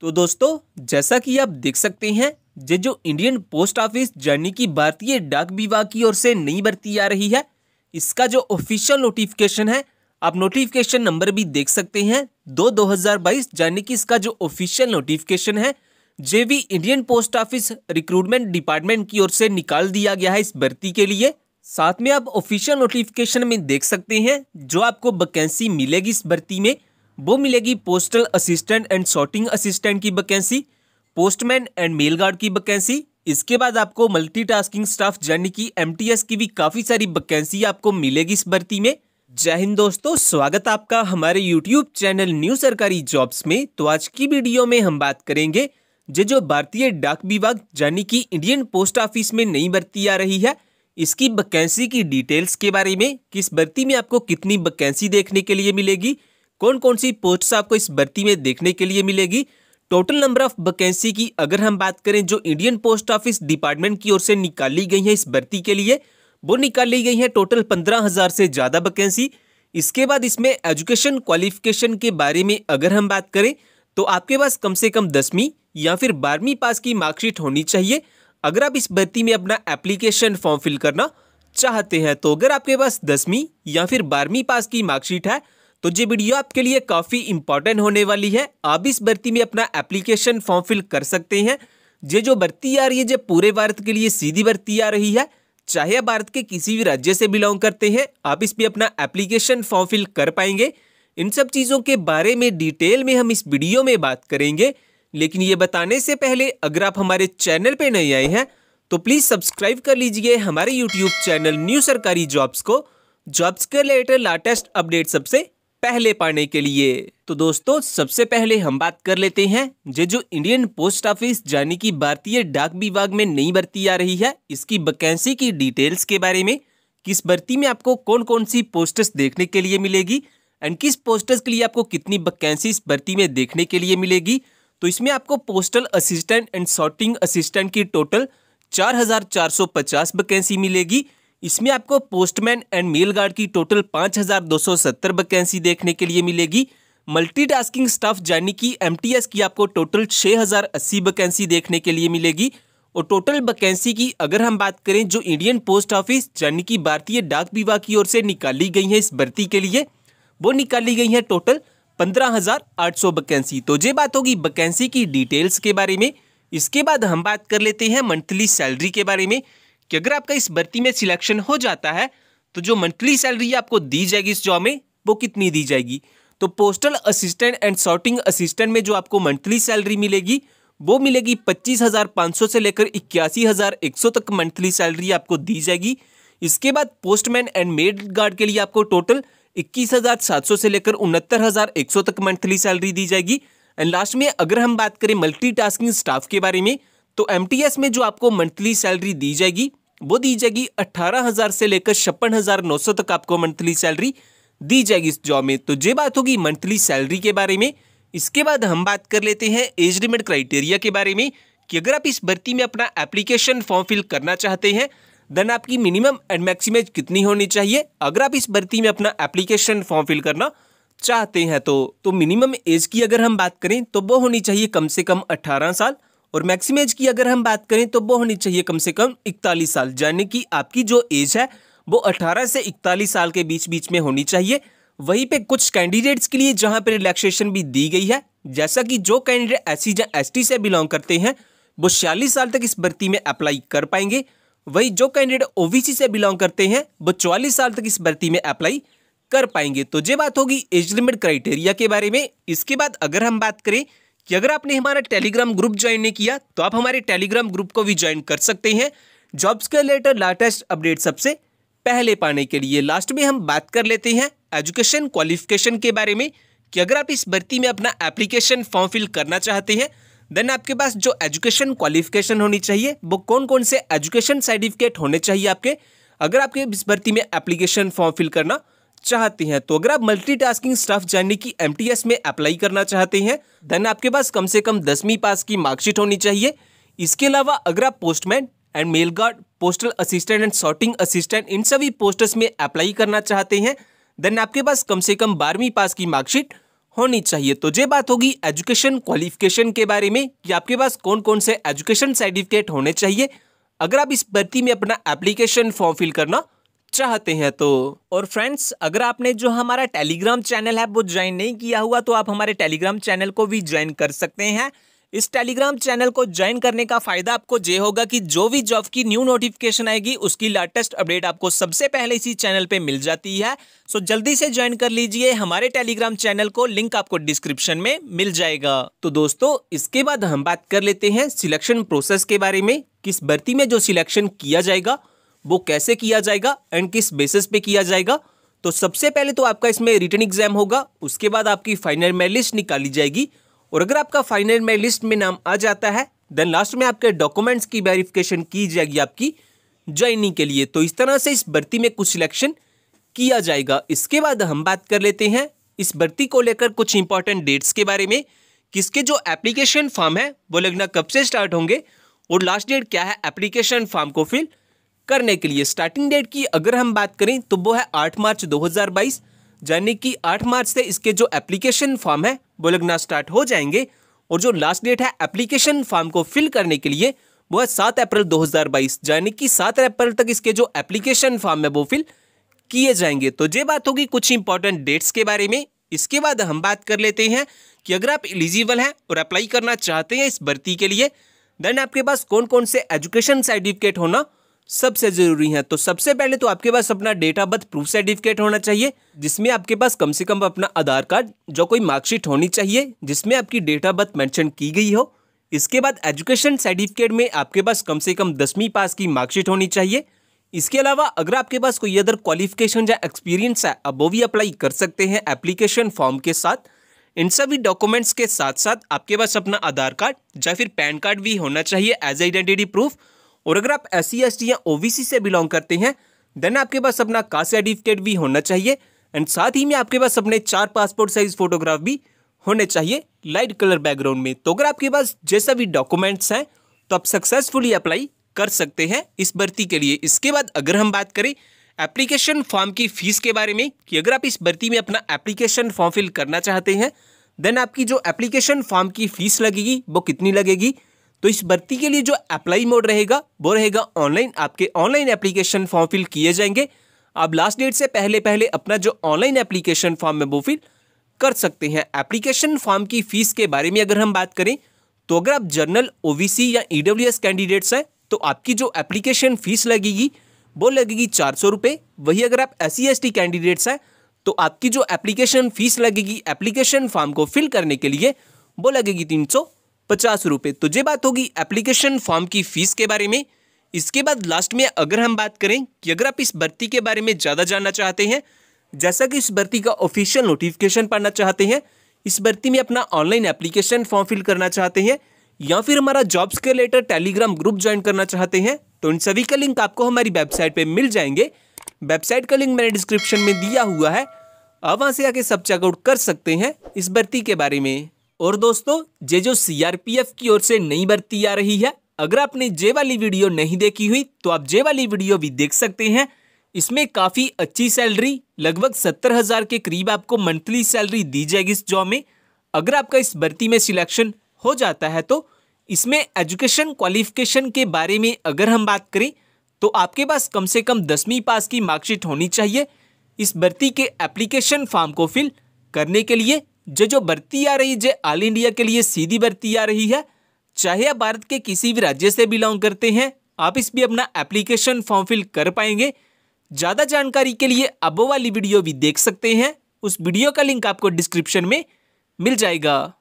तो दोस्तों जैसा कि आप देख सकते हैं ये जो इंडियन पोस्ट ऑफिस जर्नी की भारतीय डाक विभाग की ओर से नई भर्ती आ रही है इसका जो ऑफिशियल नोटिफिकेशन है आप नोटिफिकेशन नंबर भी देख सकते हैं दो दो हज़ार बाईस यानी कि इसका जो ऑफिशियल नोटिफिकेशन है जे भी Indian post office recruitment department की ओर से निकाल दिया गया है इस भर्ती के लिए साथ में आप ऑफिशियल नोटिफिकेशन में देख सकते हैं जो आपको वैकेंसी मिलेगी इस भर्ती में वो मिलेगी postal assistant and sorting assistant की vacancy postman and mail guard की वैकेंसी इसके बाद आपको मल्टीटास्किंग स्टाफ यानी कि एम की भी काफ़ी सारी वैकेंसी आपको मिलेगी इस भर्ती में जय हिंद दोस्तों स्वागत आपका हमारे यूट्यूब चैनल न्यू सरकारी जॉब्स में तो आज की वीडियो में हम बात करेंगे जो जो भारतीय डाक विभाग यानी कि इंडियन पोस्ट ऑफिस में नई भर्ती आ रही है इसकी वैकेंसी की डिटेल्स के बारे में किस भर्ती में आपको कितनी वैकेंसी देखने के लिए मिलेगी कौन कौन सी पोस्ट आपको इस भर्ती में देखने के लिए मिलेगी टोटल नंबर ऑफ वैकेंसी की अगर हम बात करें जो इंडियन पोस्ट ऑफिस डिपार्टमेंट की ओर से निकाली गई है इस भर्ती के लिए वो निकाली गई है टोटल पंद्रह हज़ार से ज़्यादा वैकेंसी इसके बाद इसमें एजुकेशन क्वालिफिकेशन के बारे में अगर हम बात करें तो आपके पास कम से कम दसवीं या फिर बारहवीं पास की मार्कशीट होनी चाहिए अगर आप इस भर्ती में अपना एप्लीकेशन फॉर्म फिल करना चाहते हैं तो अगर आपके पास दसवीं या फिर बारहवीं पास की मार्कशीट है तो ये वीडियो आपके लिए काफ़ी इंपॉर्टेंट होने वाली है आप इस भर्ती में अपना एप्लीकेशन फॉर्म फिल कर सकते हैं ये जो भर्ती आ रही है ये पूरे भारत के लिए सीधी भर्ती आ रही है चाहे आप भारत के किसी भी राज्य से बिलोंग करते हैं आप इस पर अपना एप्लीकेशन फॉर्म फिल कर पाएंगे इन सब चीज़ों के बारे में डिटेल में हम इस वीडियो में बात करेंगे लेकिन ये बताने से पहले अगर आप हमारे चैनल पर नए आए हैं तो प्लीज़ सब्सक्राइब कर लीजिए हमारे यूट्यूब चैनल न्यू सरकारी जॉब्स को जॉब्स के रिलेटेड लेटेस्ट अपडेट सबसे पहले पाने के लिए तो दोस्तों सबसे पहले हम बात कर लेते हैं जे जो इंडियन पोस्ट ऑफिस जाने की भारतीय डाक विभाग में नई भर्ती आ रही है इसकी वैकेंसी की डिटेल्स के बारे में किस भर्ती में आपको कौन कौन सी पोस्टर्स देखने के लिए मिलेगी एंड किस पोस्टर्स के लिए आपको कितनी वैकेंसी इस भर्ती में देखने के लिए मिलेगी तो इसमें आपको postal assistant and sorting assistant की टोटल पचास वैकेंसी मिलेगी इसमें आपको पोस्टमैन एंड मेल गार्ड की टोटल 5270 वैकेंसी देखने के लिए मिलेगी मल्टीटास्किंग स्टाफ यानी कि एमटीएस की आपको टोटल 6080 वैकेंसी देखने के लिए मिलेगी और टोटल वैकेंसी की अगर हम बात करें जो इंडियन पोस्ट ऑफिस यानी कि भारतीय डाक विभाग की ओर से निकाली गई है इस भर्ती के लिए वो निकाली गई है टोटल पंद्रह हज़ार आठ सौ वैकेंसी तो ये बात होगी वैकेंसी की डिटेल्स के बारे में इसके बाद हम बात कर लेते हैं मंथली सैलरी के बारे में कि अगर आपका इस भर्ती में सिलेक्शन हो जाता है तो जो मंथली सैलरी आपको दी जाएगी इस जॉब में वो कितनी दी जाएगी तो postal assistant and sorting assistant में जो आपको मंथली सैलरी मिलेगी वो मिलेगी पच्चीस हज़ार पाँच सौ से लेकर इक्यासी हज़ार एक सौ तक मंथली सैलरी आपको दी जाएगी इसके बाद पोस्टमैन एंड मेड गार्ड के लिए आपको टोटल इक्कीस हज़ार सात सौ से लेकर उनहत्तर हज़ार एक सौ तक मंथली सैलरी दी जाएगी एंड लास्ट में अगर हम बात करें मल्टीटास्किंग स्टाफ के बारे में तो एम में जो आपको मंथली सैलरी दी जाएगी वो दी जाएगी अट्ठारह हजार से लेकर छप्पन हजार नौ सौ तक आपको मंथली सैलरी दी जाएगी इस जॉब में तो ये बात होगी मंथली सैलरी के बारे में इसके बाद हम बात कर लेते हैं एज लिमिट क्राइटेरिया के बारे में कि अगर आप इस भर्ती में अपना एप्लीकेशन फॉर्म फिल करना चाहते हैं देन आपकी मिनिमम एंड मैक्सिमम कितनी होनी चाहिए अगर आप इस भर्ती में अपना एप्लीकेशन फॉर्म फिल करना चाहते हैं तो तो मिनिमम एज की अगर हम बात करें तो वो होनी चाहिए कम से कम 18 साल और मैक्सिम एज की अगर हम बात करें तो वो होनी चाहिए कम से कम इकतालीस साल यानी कि आपकी जो एज है वो अठारह से इकतालीस साल के बीच बीच में होनी चाहिए वहीं पे कुछ कैंडिडेट्स के लिए जहां पे रिलैक्सेशन भी दी गई है जैसा कि जो कैंडिडेट एस सी या एस से बिलोंग करते हैं वो छियालीस साल तक इस भर्ती में अप्लाई कर पाएंगे वही जो कैंडिडेट ओ से बिलोंग करते हैं वो चौवालीस साल तक इस भर्ती में अप्लाई कर पाएंगे तो ये बात होगी एज लिमिट क्राइटेरिया के बारे में इसके बाद अगर हम बात करें कि अगर आपने हमारा टेलीग्राम ग्रुप ज्वाइन नहीं किया तो आप हमारे टेलीग्राम ग्रुप को भी ज्वाइन कर सकते हैं जॉब्स के रिलेटेड लेटेस्ट अपडेट सबसे पहले पाने के लिए लास्ट में हम बात कर लेते हैं एजुकेशन क्वालिफिकेशन के बारे में कि अगर आप इस भर्ती में अपना एप्लीकेशन फॉर्म फिल करना चाहते हैं देन आपके पास जो एजुकेशन क्वालिफिकेशन होनी चाहिए वो कौन कौन से एजुकेशन सर्टिफिकेट होने चाहिए आपके अगर आपके इस भर्ती में एप्लीकेशन फॉर्म फिल करना चाहते हैं तो अगर आप मल्टीटास्किंग स्टाफ जानने की एम में अप्लाई करना चाहते हैं देन आपके पास कम से कम दसवीं पास की मार्कशीट होनी चाहिए इसके अलावा अगर आप postman and mail guard postal assistant and sorting assistant इन सभी पोस्टर्स में अप्लाई करना चाहते हैं देन आपके पास कम से कम बारहवीं पास की मार्कशीट होनी चाहिए तो ये बात होगी एजुकेशन क्वालिफिकेशन के बारे में कि आपके पास कौन कौन से एजुकेशन सर्टिफिकेट होने चाहिए अगर आप इस भर्ती में अपना एप्लीकेशन फॉर्म फिल करना चाहते हैं तो और फ्रेंड्स अगर आपने जो हमारा टेलीग्राम चैनल है वो ज्वाइन नहीं किया हुआ तो आप हमारे टेलीग्राम चैनल को भी ज्वाइन कर सकते हैं इस टेलीग्राम चैनल को ज्वाइन करने का फायदा आपको ये होगा कि जो भी जॉब की न्यू नोटिफिकेशन आएगी उसकी लेटेस्ट अपडेट आपको सबसे पहले इसी चैनल पे मिल जाती है सो जल्दी से ज्वाइन कर लीजिए हमारे टेलीग्राम चैनल को लिंक आपको डिस्क्रिप्शन में मिल जाएगा तो दोस्तों इसके बाद हम बात कर लेते हैं सिलेक्शन प्रोसेस के बारे में किस भर्ती में जो सिलेक्शन किया जाएगा वो कैसे किया जाएगा एंड किस बेसिस पे किया जाएगा तो सबसे पहले तो आपका इसमें रिटर्न एग्जाम होगा उसके बाद आपकी फाइनल मेरिट लिस्ट निकाली जाएगी और अगर आपका फाइनल मेरिट लिस्ट में नाम आ जाता है देन लास्ट में आपके डॉक्यूमेंट्स की वेरिफिकेशन की जाएगी आपकी ज्वाइनिंग के लिए तो इस तरह से इस भर्ती में कुछ सिलेक्शन किया जाएगा इसके बाद हम बात कर लेते हैं इस भर्ती को लेकर कुछ इंपॉर्टेंट डेट्स के बारे में किसके जो एप्लीकेशन फॉर्म है वो लगना कब से स्टार्ट होंगे और लास्ट डेट क्या है एप्लीकेशन फॉर्म को फिल करने के लिए स्टार्टिंग डेट की अगर हम बात करें तो वो है आठ मार्च 2022 यानी कि आठ मार्च से इसके जो एप्लीकेशन फॉर्म है वो लगना स्टार्ट हो जाएंगे और जो लास्ट डेट है एप्लीकेशन फॉर्म को फिल करने के लिए वो है सात अप्रैल 2022 यानी कि सात अप्रैल तक इसके जो एप्लीकेशन फॉर्म है वो फिल किए जाएंगे तो ये बात होगी कुछ इंपॉर्टेंट डेट्स के बारे में इसके बाद हम बात कर लेते हैं कि अगर आप एलिजिबल हैं और अप्लाई करना चाहते हैं इस भर्ती के लिए देन आपके पास कौन कौन से एजुकेशन सर्टिफिकेट होना सबसे ज़रूरी है तो सबसे पहले तो आपके पास अपना date of birth proof certificate होना चाहिए जिसमें आपके पास कम से कम अपना आधार कार्ड जो कोई मार्कशीट होनी चाहिए जिसमें आपकी डेट ऑफ बर्थ मेंशन की गई हो इसके बाद एजुकेशन सर्टिफिकेट में आपके पास कम से कम दसवीं पास की मार्कशीट होनी चाहिए इसके अलावा अगर आपके पास कोई अदर क्वालिफिकेशन या एक्सपीरियंस है अब वो भी अप्लाई कर सकते हैं एप्लीकेशन फॉर्म के साथ इन सभी डॉक्यूमेंट्स के साथ साथ आपके पास अपना आधार कार्ड या फिर पैन कार्ड भी होना चाहिए एज आइडेंटिटी प्रूफ और अगर आप एस सी एस टी या ओ सी से बिलोंग करते हैं देन आपके पास अपना कास्ट सर्टिफिकेट भी होना चाहिए एंड साथ ही में आपके पास अपने चार पासपोर्ट साइज फोटोग्राफ भी होने चाहिए लाइट कलर बैकग्राउंड में तो अगर आपके पास जैसा भी डॉक्यूमेंट्स हैं तो आप सक्सेसफुली अप्लाई कर सकते हैं इस भर्ती के लिए इसके बाद अगर हम बात करें एप्लीकेशन फॉर्म की फ़ीस के बारे में कि अगर आप इस भर्ती में अपना एप्लीकेशन फॉर्म फिल करना चाहते हैं देन आपकी जो एप्लीकेशन फॉर्म की फ़ीस लगेगी वो कितनी लगेगी तो इस भर्ती के लिए जो अप्लाई मोड रहेगा वो रहेगा ऑनलाइन आपके ऑनलाइन एप्लीकेशन फॉर्म फिल किए जाएंगे आप लास्ट डेट से पहले पहले अपना जो ऑनलाइन एप्लीकेशन फॉर्म है वो फिल कर सकते हैं एप्लीकेशन फॉर्म की फीस के बारे में अगर हम बात करें तो अगर आप जर्नल ओ या ई e कैंडिडेट्स हैं तो आपकी जो एप्लीकेशन फीस लगेगी वो लगेगी चार सौ रुपये वही अगर आप एस सी कैंडिडेट्स हैं तो आपकी जो एप्लीकेशन फीस लगेगी एप्लीकेशन फॉर्म को फिल करने के लिए वो लगेगी तीन सौ पचास रुपये तो ये बात होगी एप्लीकेशन फॉर्म की फ़ीस के बारे में इसके बाद लास्ट में अगर हम बात करें कि अगर आप इस भर्ती के बारे में ज़्यादा जानना चाहते हैं जैसा कि इस भर्ती का ऑफिशियल नोटिफिकेशन पढ़ना चाहते हैं इस भर्ती में अपना ऑनलाइन एप्लीकेशन फॉर्म फिल करना चाहते हैं या फिर हमारा जॉब्स के रिलेटेड टेलीग्राम ग्रुप ज्वाइन करना चाहते हैं तो इन सभी का लिंक आपको हमारी वेबसाइट पर मिल जाएंगे वेबसाइट का लिंक मैंने डिस्क्रिप्शन में दिया हुआ है आप वहाँ से आके सब चेकआउट कर सकते हैं इस भर्ती के बारे में और दोस्तों जे जो सीआरपीएफ की ओर से नई भर्ती आ रही है अगर आपने जे वाली वीडियो नहीं देखी हुई तो आप जे वाली वीडियो भी देख सकते हैं इसमें काफ़ी अच्छी सैलरी लगभग सत्तर हज़ार के करीब आपको मंथली सैलरी दी जाएगी इस जॉब में अगर आपका इस भर्ती में सिलेक्शन हो जाता है तो इसमें एजुकेशन क्वालिफिकेशन के बारे में अगर हम बात करें तो आपके पास कम से कम दसवीं पास की मार्कशीट होनी चाहिए इस भर्ती के एप्लीकेशन फॉर्म को फिल करने के लिए जो जो भर्ती आ रही जो ऑल इंडिया के लिए सीधी भर्ती आ रही है चाहे आप भारत के किसी भी राज्य से बिलोंग करते हैं आप इस भी अपना एप्लीकेशन फॉर्म फिल कर पाएंगे ज़्यादा जानकारी के लिए अबो वाली वीडियो भी देख सकते हैं उस वीडियो का लिंक आपको डिस्क्रिप्शन में मिल जाएगा